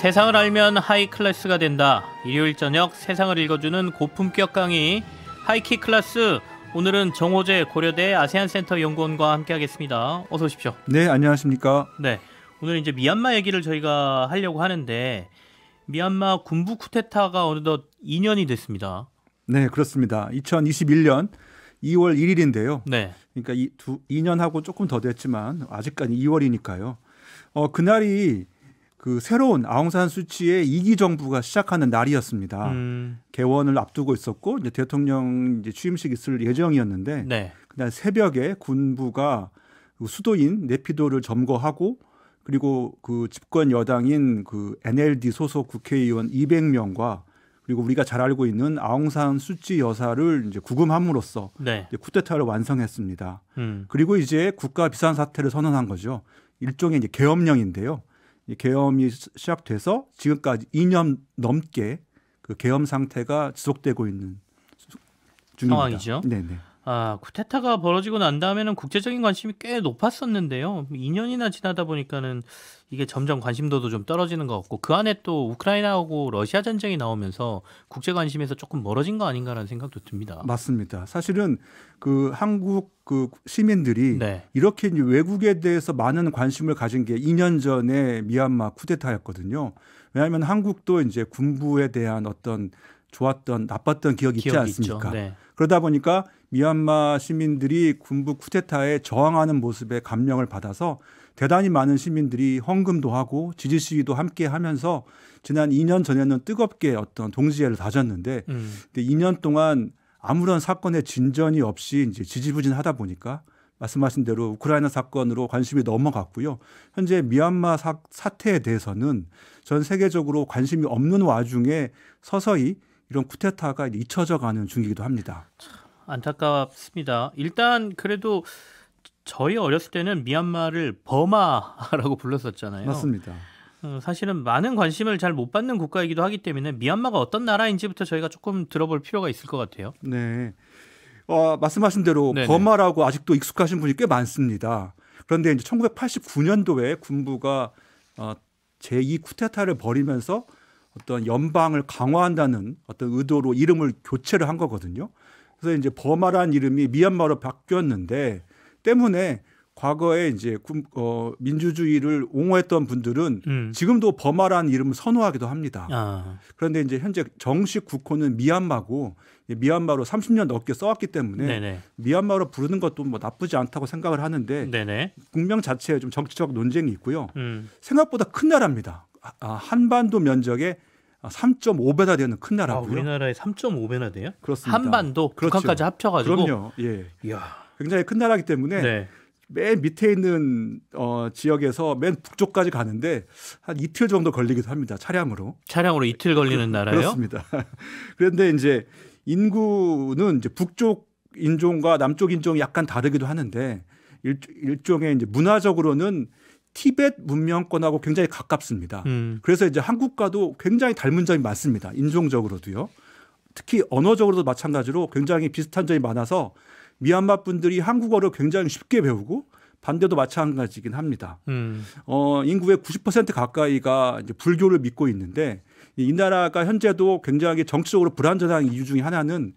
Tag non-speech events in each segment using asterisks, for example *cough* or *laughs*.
세상을 알면 하이 클래스가 된다. 일요일 저녁 세상을 읽어주는 고품격 강의 하이키 클래스. 오늘은 정호재 고려대 아세안 센터 연구원과 함께하겠습니다. 어서 오십시오. 네, 안녕하십니까. 네, 오늘 이제 미얀마 얘기를 저희가 하려고 하는데 미얀마 군부 쿠데타가 어느덧 2년이 됐습니다. 네, 그렇습니다. 2021년 2월 1일인데요. 네. 그러니까 이 두, 2년하고 조금 더 됐지만 아직까지 2월이니까요. 어, 그날이 그 새로운 아웅산 수치의 이기 정부가 시작하는 날이었습니다. 음. 개원을 앞두고 있었고 이제 대통령 이제 취임식 있을 예정이었는데 네. 그날 새벽에 군부가 그 수도인 네피도를 점거하고 그리고 그 집권 여당인 그 NLD 소속 국회의원 200명과 그리고 우리가 잘 알고 있는 아웅산 수치 여사를 이제 구금함으로써 네. 이제 쿠데타를 완성했습니다. 음. 그리고 이제 국가 비상 사태를 선언한 거죠. 일종의 이제 계엄령인데요. 계엄이 시작돼서 지금까지 2년 넘게 그 계엄 상태가 지속되고 있는 중입니다. 상황이죠. 네네. 아, 쿠데타가 벌어지고 난 다음에는 국제적인 관심이 꽤 높았었는데요. 2년이나 지나다 보니까는 이게 점점 관심도도 좀 떨어지는 것 같고 그 안에 또 우크라이나하고 러시아 전쟁이 나오면서 국제 관심에서 조금 멀어진 거 아닌가라는 생각도 듭니다. 맞습니다. 사실은 그 한국 그 시민들이 네. 이렇게 외국에 대해서 많은 관심을 가진 게 2년 전에 미얀마 쿠데타였거든요. 왜냐하면 한국도 이제 군부에 대한 어떤 좋았던 나빴던 기억이 기억 있지 않습니까? 네. 그러다 보니까 미얀마 시민들이 군부 쿠데타에 저항하는 모습에 감명을 받아서 대단히 많은 시민들이 헌금도 하고 지지 시위도 함께 하면서 지난 2년 전에는 뜨겁게 어떤 동지애를 다졌는데 음. 근데 2년 동안 아무런 사건의 진전이 없이 이제 지지부진하다 보니까 말씀하신 대로 우크라이나 사건으로 관심이 넘어갔고요. 현재 미얀마 사, 태에 대해서는 전 세계적으로 관심이 없는 와중에 서서히 이런 쿠데타가 잊혀져 가는 중이기도 합니다. 안타깝습니다. 일단 그래도 저희 어렸을 때는 미얀마를 버마라고 불렀었잖아요. 맞습니다. 어, 사실은 많은 관심을 잘 못 받는 국가이기도 하기 때문에 미얀마가 어떤 나라인지부터 저희가 조금 들어볼 필요가 있을 것 같아요. 네. 어, 말씀하신 대로 네네. 버마라고 아직도 익숙하신 분이 꽤 많습니다. 그런데 이제 1989년도에 군부가 어, 제2 쿠데타를 벌이면서 어떤 연방을 강화한다는 어떤 의도로 이름을 교체를 한 거거든요. 그래서 이제 버마란 이름이 미얀마로 바뀌었는데 때문에 과거에 이제 어, 민주주의를 옹호했던 분들은 음. 지금도 버마라는 이름을 선호하기도 합니다. 아. 그런데 이제 현재 정식 국호는 미얀마고 미얀마로 30년 넘게 써왔기 때문에 네네. 미얀마로 부르는 것도 뭐 나쁘지 않다고 생각을 하는데 네네. 국명 자체에 좀 정치적 논쟁이 있고요. 음. 생각보다 큰 나라입니다. 아, 한반도 면적의 3.5배나 되는 큰 아, 나라고요. 아, 우리나라의 3.5배나 돼요? 그렇습니다. 한반도 그렇죠. 북한까지 합쳐가지고. 그럼요. 예. 이야. 굉장히 큰 나라이기 때문에 네. 맨 밑에 있는 어, 지역에서 맨 북쪽까지 가는데 한 이틀 정도 걸리기도 합니다. 차량으로. 차량으로 이틀 걸리는 그, 나라요? 그렇습니다. *laughs* 그런데 이제 인구는 이제 북쪽 인종과 남쪽 인종이 약간 다르기도 하는데 일, 일종의 이제 문화적으로는 티벳 문명권하고 굉장히 가깝습니다. 음. 그래서 이제 한국과도 굉장히 닮은 점이 많습니다. 인종적으로도요. 특히 언어적으로도 마찬가지로 굉장히 비슷한 점이 많아서 미얀마 분들이 한국어를 굉장히 쉽게 배우고 반대도 마찬가지긴 합니다. 음. 어, 인구의 90% 가까이가 이제 불교를 믿고 있는데 이 나라가 현재도 굉장히 정치적으로 불안정한 이유 중에 하나는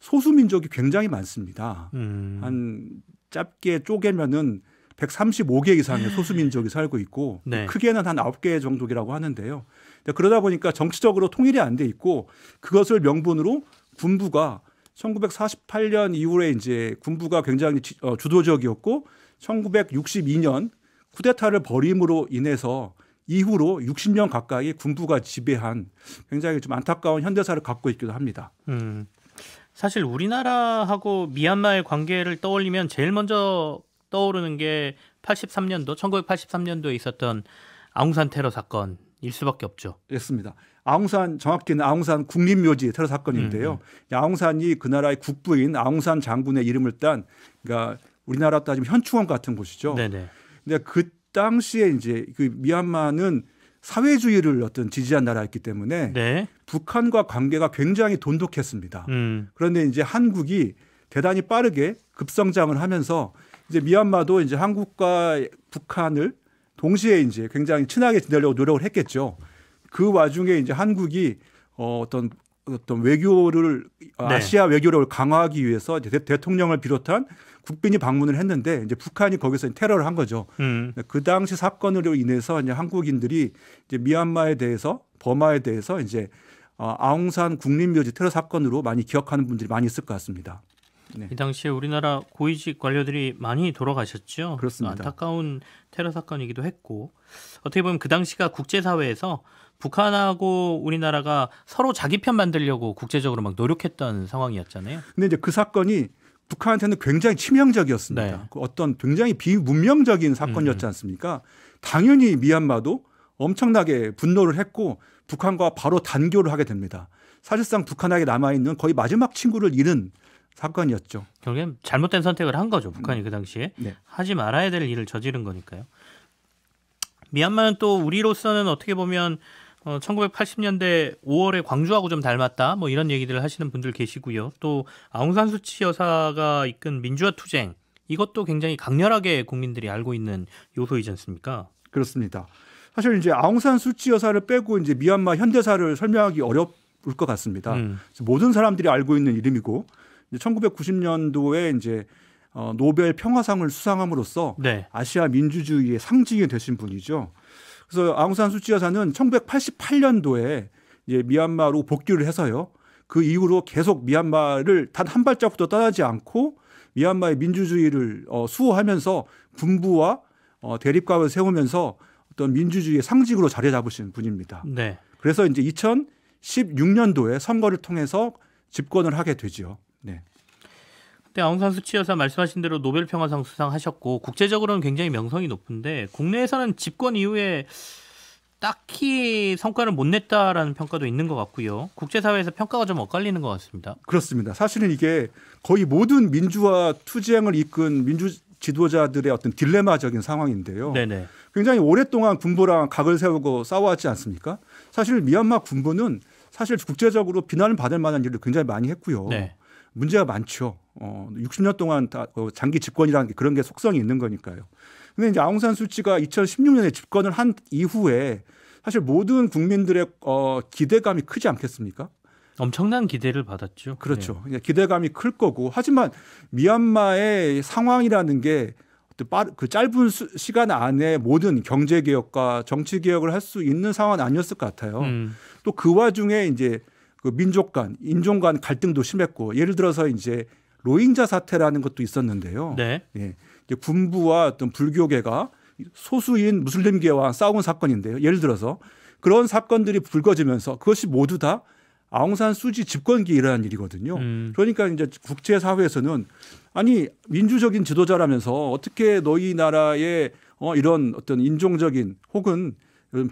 소수민족이 굉장히 많습니다. 음. 한 짧게 쪼개면은 135개 이상의 음. 소수민족이 살고 있고 네. 크게는 한 9개 정도라고 하는데요. 그러다 보니까 정치적으로 통일이 안 돼 있고 그것을 명분으로 군부가 1948년 이후에 이제 군부가 굉장히 어, 주도적이었고 1962년 쿠데타를 벌임으로 인해서 이후로 60년 가까이 군부가 지배한 굉장히 좀 안타까운 현대사를 갖고 있기도 합니다. 음, 사실 우리나라하고 미얀마의 관계를 떠올리면 제일 먼저 떠오르는 게 83년도 1983년도에 있었던 아웅산 테러 사건일 수밖에 없죠. 그렇습니다. 아웅산 정확히는 아웅산 국립묘지 테러 사건인데요. 음. 음. 아웅산이 그 나라의 국부인 아웅산 장군의 이름을 딴 그러니까 우리나라 따지면 현충원 같은 곳이죠. 네네. 네. 근데 그 당시에 이제 그 미얀마는 사회주의를 어떤 지지한 나라였기 때문에 네. 북한과 관계가 굉장히 돈독했습니다. 음. 그런데 이제 한국이 대단히 빠르게 급성장을 하면서 이제 미얀마도 이제 한국과 북한을 동시에 이제 굉장히 친하게 지내려고 노력을 했겠죠. 그 와중에 이제 한국이 어, 어떤 어떤 외교를 아, 네. 아시아 네. 외교를 강화하기 위해서 대, 통령을 비롯한 국빈이 방문을 했는데 이제 북한이 거기서 테러를 한 거죠. 음. 네, 그 당시 사건으로 인해서 이제 한국인들이 이제 미얀마에 대해서 버마에 대해서 이제 어, 아웅산 국립묘지 테러 사건으로 많이 기억하는 분들이 많이 있을 것 같습니다. 네. 이 당시에 우리나라 고위직 관료들이 많이 돌아가셨죠. 그렇습니다. 안타까운 테러 사건이기도 했고 어떻게 보면 그 당시가 국제사회에서 북한하고 우리나라가 서로 자기 편 만들려고 국제적으로 막 노력했던 상황이었잖아요. 근데 이제 그 사건이 북한한테는 굉장히 치명적이었습니다. 네. 그 어떤 굉장히 비문명적인 사건이었지 음. 않습니까? 당연히 미얀마도 엄청나게 분노를 했고 북한과 바로 단교를 하게 됩니다. 사실상 북한에게 남아있는 거의 마지막 친구를 잃은 사건이었죠. 결국엔 잘못된 선택을 한 거죠. 북한이 그 당시에 음. 네. 하지 말아야 될 일을 저지른 거니까요. 미얀마는 또 우리로서는 어떻게 보면 어, 1980년대 5월에 광주하고 좀 닮았다 뭐 이런 얘기들을 하시는 분들 계시고요. 또 아웅산 수치 여사가 이끈 민주화 투쟁 이것도 굉장히 강렬하게 국민들이 알고 있는 요소이지 않습니까? 그렇습니다. 사실 이제 아웅산 수치 여사를 빼고 이제 미얀마 현대사를 설명하기 어렵 울것 같습니다. 음. 모든 사람들이 알고 있는 이름이고 이제 1990년도에 이제 어, 노벨 평화상을 수상함으로써 네. 아시아 민주주의의 상징이 되신 분이죠. 그래서 아웅산 수치 여사는 1988년도에 이제 미얀마로 복귀를 해서요. 그 이후로 계속 미얀마를 단 한 발짝도 떠나지 않고 미얀마의 민주주의를 어, 수호하면서 군부와 어, 대립각을 세우면서 어떤 민주주의의 상징으로 자리 잡으신 분입니다. 네. 그래서 이제 2016년도에 선거를 통해서 집권을 하게 되죠 네. 그때 아웅산 수치 여사 말씀하신 대로 노벨 평화상 수상하셨고 국제적으로는 굉장히 명성이 높은데 국내에서는 집권 이후에 딱히 성과를 못 냈다라는 평가도 있는 것 같고요. 국제사회에서 평가가 좀 엇갈리는 것 같습니다. 그렇습니다. 사실은 이게 거의 모든 민주화 투쟁을 이끈 민주 지도자들의 어떤 딜레마적인 상황인데요. 네네. 굉장히 오랫동안 군부랑 각을 세우고 싸워왔지 않습니까? 사실 미얀마 군부는 사실 국제적으로 비난을 받을 만한 일을 굉장히 많이 했고요. 네. 문제가 많죠. 어, 60년 동안 다 그 장기 집권이라는 게 그런 게 속성이 있는 거니까요. 근데 이제 아웅산 수치가 2016년에 집권을 한 이후에 사실 모든 국민들의 어, 기대감이 크지 않겠습니까? 엄청난 기대를 받았죠. 그렇죠. 네. 기대감이 클 거고 하지만 미얀마의 상황이라는 게 빠르, 그 짧은 수, 시간 안에 모든 경제 개혁과 정치 개혁을 할 수 있는 상황은 아니었을 것 같아요. 음. 또그 와중에 이제 그 민족 간, 인종 간 갈등도 심했고 예를 들어서 이제 로힝자 사태라는 것도 있었는데요. 네. 예. 군부와 어떤 불교계가 소수인 무슬림계와 싸운 사건인데요. 예를 들어서 그런 사건들이 불거지면서 그것이 모두 다 아웅산 수지 집권기에 일어난 일이거든요. 음. 그러니까 이제 국제사회에서는 아니 민주적인 지도자라면서 어떻게 너희 나라의 어, 이런 어떤 인종적인 혹은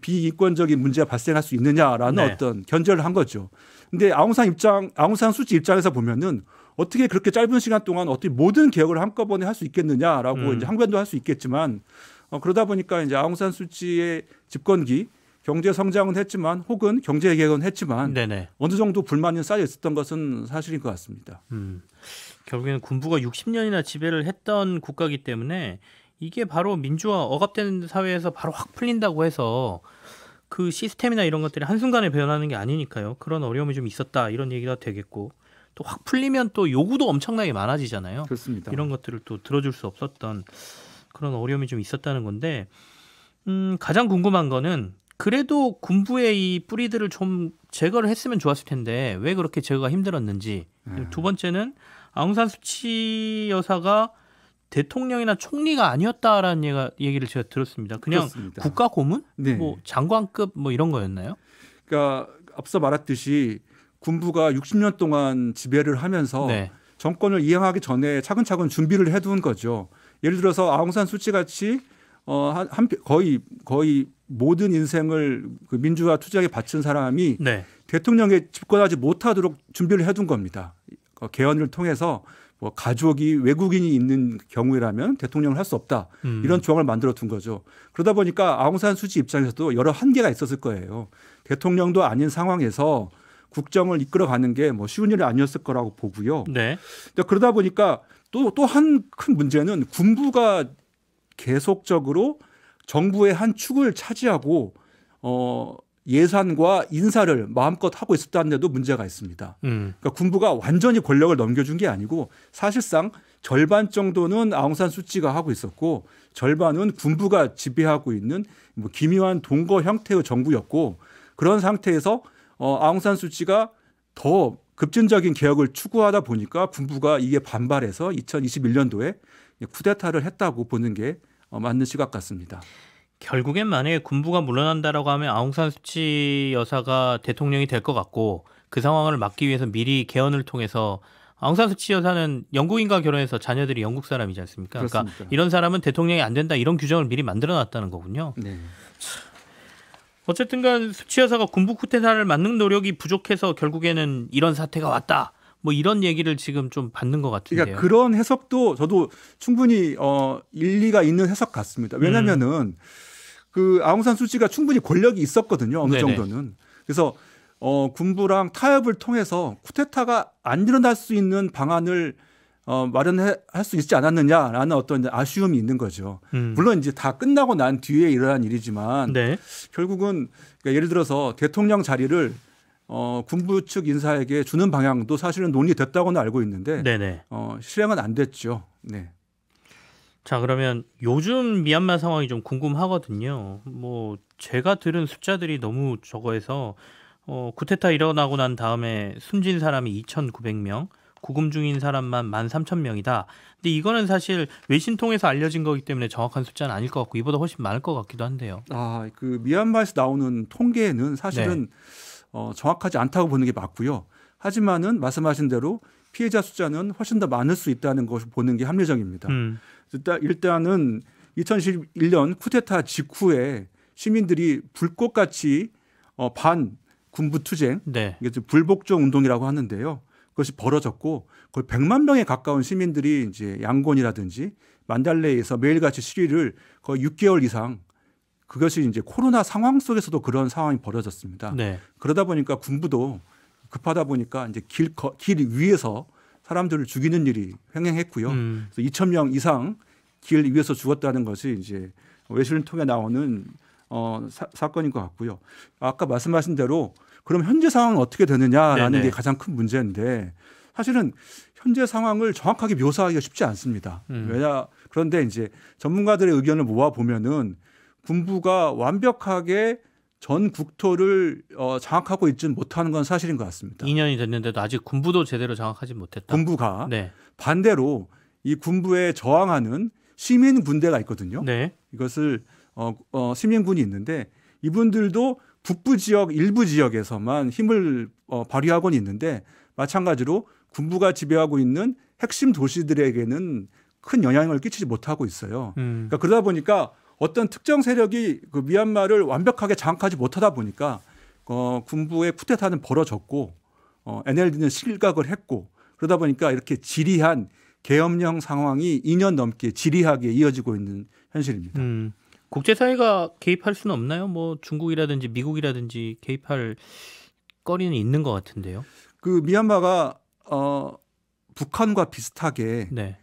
비이권적인 문제가 발생할 수 있느냐라는 네. 어떤 견제를 한 거죠. 근데 아웅산 입장, 아웅산 수지 입장에서 보면은 어떻게 그렇게 짧은 시간 동안 어떻게 모든 개혁을 한꺼번에 할 수 있겠느냐라고 음. 이제 항변도 할 수 있겠지만 어, 그러다 보니까 이제 아웅산 수지의 집권기 경제 성장은 했지만 혹은 경제 개혁은 했지만 네네. 어느 정도 불만이 쌓여 있었던 것은 사실인 것 같습니다. 음. 결국에는 군부가 60년이나 지배를 했던 국가이기 때문에 이게 바로 민주화 억압되는 사회에서 바로 확 풀린다고 해서 그 시스템이나 이런 것들이 한순간에 변하는 게 아니니까요. 그런 어려움이 좀 있었다 이런 얘기가 되겠고 또 확 풀리면 또 요구도 엄청나게 많아지잖아요. 그렇습니다. 이런 것들을 또 들어줄 수 없었던 그런 어려움이 좀 있었다는 건데 음, 가장 궁금한 거는 그래도 군부의 이 뿌리들을 좀 제거를 했으면 좋았을 텐데 왜 그렇게 제거가 힘들었는지 음. 두 번째는 아웅산 수치 여사가 대통령이나 총리가 아니었다라는 얘가, 얘기를 제가 들었습니다. 그냥 그렇습니다. 국가 고문, 네. 뭐 장관급 뭐 이런 거였나요? 그러니까 앞서 말했듯이 군부가 60년 동안 지배를 하면서 네. 정권을 이행하기 전에 차근차근 준비를 해둔 거죠. 예를 들어서 아웅산 수치 같이 어한 거의 거의 모든 인생을 그 민주화 투쟁에 바친 사람이 네. 대통령에 집권하지 못하도록 준비를 해둔 겁니다. 어, 개헌을 통해서 뭐 가족이 외국인이 있는 경우라면 대통령을 할 수 없다 음. 이런 조항을 만들어 둔 거죠. 그러다 보니까 아웅산 수지 입장에서도 여러 한계가 있었을 거예요. 대통령도 아닌 상황에서 국정을 이끌어가는 게 뭐 쉬운 일이 아니었을 거라고 보고요. 네. 그러다 보니까 또 또 한 큰 문제는 군부가 계속적으로 정부의 한 축을 차지하고 어 예산과 인사를 마음껏 하고 있었다는데도 문제가 있습니다. 음. 그러니까 군부가 완전히 권력을 넘겨준 게 아니고 사실상 절반 정도는 아웅산 수치가 하고 있었고 절반은 군부가 지배하고 있는 뭐 기묘한 동거 형태의 정부였고 그런 상태에서 어, 아웅산 수치가 더 급진적인 개혁을 추구하다 보니까 군부가 이게 반발해서 2021년도에 쿠데타를 했다고 보는 게 어, 맞는 시각 같습니다. 결국엔 만약에 군부가 물러난다라고 하면 아웅산 수치 여사가 대통령이 될 것 같고 그 상황을 막기 위해서 미리 개헌을 통해서 아웅산 수치 여사는 영국인과 결혼해서 자녀들이 영국 사람이지 않습니까? 그렇습니까? 그러니까 이런 사람은 대통령이 안 된다 이런 규정을 미리 만들어놨다는 거군요. 네. 어쨌든간 수치 여사가 군부 쿠데타를 막는 노력이 부족해서 결국에는 이런 사태가 왔다. 뭐 이런 얘기를 지금 좀 받는 것 같은데요. 그러니까 그런 해석도 저도 충분히 어 일리가 있는 해석 같습니다. 왜냐면은 음. 그 아웅산 수지가 충분히 권력이 있었거든요. 어느 네네. 정도는. 그래서 어, 군부랑 타협을 통해서 쿠데타가 안 일어날 수 있는 방안을 어, 마련할 수 있지 않았느냐라는 어떤 아쉬움이 있는 거죠. 음. 물론 이제 다 끝나고 난 뒤에 일어난 일이지만 네. 결국은 그러니까 예를 들어서 대통령 자리를 어, 군부 측 인사에게 주는 방향도 사실은 논의됐다고는 알고 있는데 네네. 어, 실행은 안 됐죠. 네. 자, 그러면 요즘 미얀마 상황이 좀 궁금하거든요. 뭐 제가 들은 숫자들이 너무 적어서 어, 쿠데타 일어나고 난 다음에 숨진 사람이 2,900명, 구금 중인 사람만 13,000명이다. 근데 이거는 사실 외신 통해서 알려진 거기 때문에 정확한 숫자는 아닐 것 같고 이보다 훨씬 많을 것 같기도 한데요. 아, 그 미얀마에서 나오는 통계는 사실은 네. 어, 정확하지 않다고 보는 게 맞고요. 하지만은 말씀하신 대로 피해자 숫자는 훨씬 더 많을 수 있다는 것을 보는 게 합리적입니다. 음. 일단, 은 2011년 쿠데타 직후에 시민들이 불꽃같이 어, 반 군부 투쟁, 네. 이게 불복종 운동이라고 하는데요. 그것이 벌어졌고 거의 100만 명에 가까운 시민들이 이제 양곤이라든지 만달레에서 매일같이 시위를 거의 6개월 이상 그것이 이제 코로나 상황 속에서도 그런 상황이 벌어졌습니다. 네. 그러다 보니까 군부도 급하다 보니까 이제 길, 길 위에서 사람들을 죽이는 일이 횡행했고요. 음. 그래서 2천 명 이상 길 위에서 죽었다는 것이 이제 외신을 통해 나오는 어, 사, 건인것 같고요. 아까 말씀하신 대로 그럼 현재 상황은 어떻게 되느냐라는 네네. 게 가장 큰 문제인데 사실은 현재 상황을 정확하게 묘사하기가 쉽지 않습니다. 음. 왜냐 그런데 이제 전문가들의 의견을 모아 보면은 군부가 완벽하게 전 국토를 어, 장악하고 있지는 못하는 건 사실인 것 같습니다. 2년이 됐는데도 아직 군부도 제대로 장악하지 못했다. 군부가 네. 반대로 이 군부에 저항하는 시민 군대가 있거든요. 네. 이것을 어, 어, 시민군이 있는데 이분들도 북부 지역 일부 지역에서만 힘을 어, 발휘하곤 있는데 마찬가지로 군부가 지배하고 있는 핵심 도시들에게는 큰 영향을 끼치지 못하고 있어요. 음. 그러니까 그러다 보니까 어떤 특정 세력이 그 미얀마를 완벽하게 장악하지 못하다 보니까 어, 군부의 쿠데타는 벌어졌고 어, NLD는 실각을 했고 그러다 보니까 이렇게 지리한 계엄령 상황이 2년 넘게 지리하게 이어지고 있는 현실입니다. 음, 국제사회가 개입할 수는 없나요? 뭐 중국이라든지 미국이라든지 개입할 거리는 있는 것 같은데요. 그 미얀마가 어, 북한과 비슷하게 네.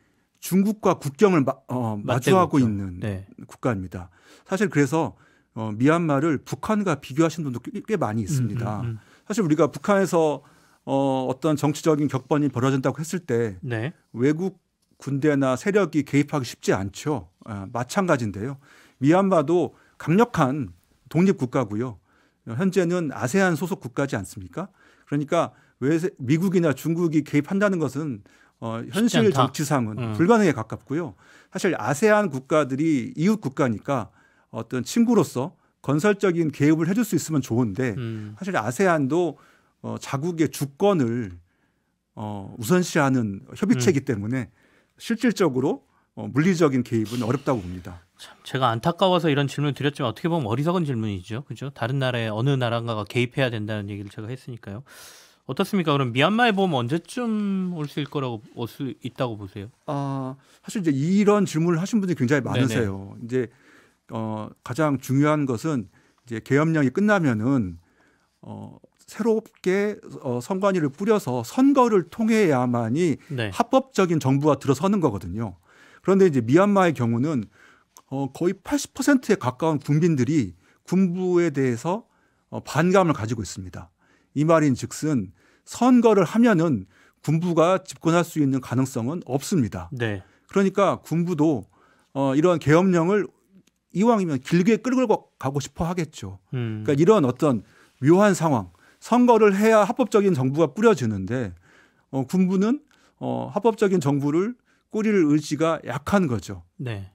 중국과 국경을 마, 어, 마주하고 맞죠 있는 네. 국가입니다. 사실 그래서 어, 미얀마를 북한과 비교하시는 분도 꽤, 꽤 많이 음, 있습니다. 음, 음, 음. 사실 우리가 북한에서 어, 어떤 정치적인 격번이 벌어진다고 했을 때 네. 외국 군대나 세력이 개입하기 쉽지 않죠. 아, 마찬가지인데요. 미얀마도 강력한 독립 국가고요. 현재는 아세안 소속 국가지 않습니까? 그러니까 외세, 미국이나 중국이 개입한다는 것은 어, 현실 정치상은 음. 불가능에 가깝고요. 사실 아세안 국가들이 이웃 국가니까 어떤 친구로서 건설적인 개입을 해줄 수 있으면 좋은데 음. 사실 아세안도 어, 자국의 주권을 어, 우선시하는 협의체이기 음. 때문에 실질적으로 어, 물리적인 개입은 어렵다고 봅니다. 참 제가 안타까워서 이런 질문을 드렸지만 어떻게 보면 어리석은 질문이죠. 그죠? 다른 나라의 어느 나라가 인가 개입해야 된다는 얘기를 제가 했으니까요. 어떻습니까? 그럼 미얀마의 봄 언제쯤 올 수 있을 거라고 올 수 있다고 보세요? 아 사실 이제 이런 질문을 하신 분들이 굉장히 많으세요. 네네. 이제 어, 가장 중요한 것은 이제 계엄령이 끝나면은 어, 새롭게 어, 선관위를 뿌려서 선거를 통해야만이 네. 합법적인 정부가 들어서는 거거든요. 그런데 이제 미얀마의 경우는 어, 거의 80%에 가까운 국민들이 군부에 대해서 어, 반감을 가지고 있습니다. 이 말인 즉슨 선거를 하면은 군부가 집권할 수 있는 가능성은 없습니다. 네. 그러니까 군부도 어, 이러한 계엄령을 이왕이면 길게 끌고 가고 싶어 하겠죠. 음. 그러니까 이런 어떤 묘한 상황, 선거를 해야 합법적인 정부가 꾸려지는데 어, 군부는 어, 합법적인 정부를 꾸릴 의지가 약한 거죠. 네.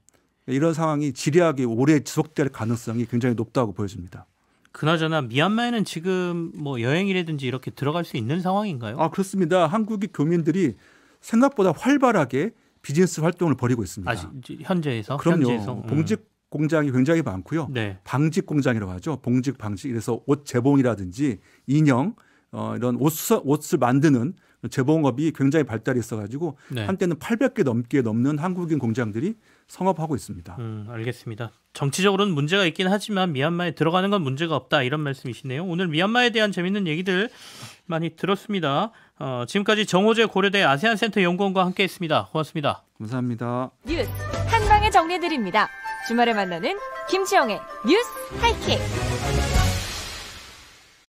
이런 상황이 지리하게 오래 지속될 가능성이 굉장히 높다고 보여집니다. 그나저나 미얀마에는 지금 뭐 여행이라든지 이렇게 들어갈 수 있는 상황인가요? 아 그렇습니다. 한국의 교민들이 생각보다 활발하게 비즈니스 활동을 벌이고 있습니다. 아, 현재에서 그럼요. 현재에서? 음. 봉직 공장이 굉장히 많고요. 네. 방직 공장이라고 하죠. 봉직 방직. 그래서 옷 재봉이라든지 인형 어, 이런 옷 옷을 만드는 재봉업이 굉장히 발달했어 가지고 네. 한때는 800개 넘게 넘는 한국인 공장들이 성업하고 있습니다. 음, 알겠습니다. 정치적으로는 문제가 있긴 하지만 미얀마에 들어가는 건 문제가 없다 이런 말씀이시네요. 오늘 미얀마에 대한 재밌는 얘기들 많이 들었습니다. 어, 지금까지 정호재 고려대 아세안센터 연구원과 함께했습니다. 고맙습니다. 감사합니다. 뉴스 한 방에 정리드립니다. 해 주말에 만나는 김치영의 뉴스 하이킥.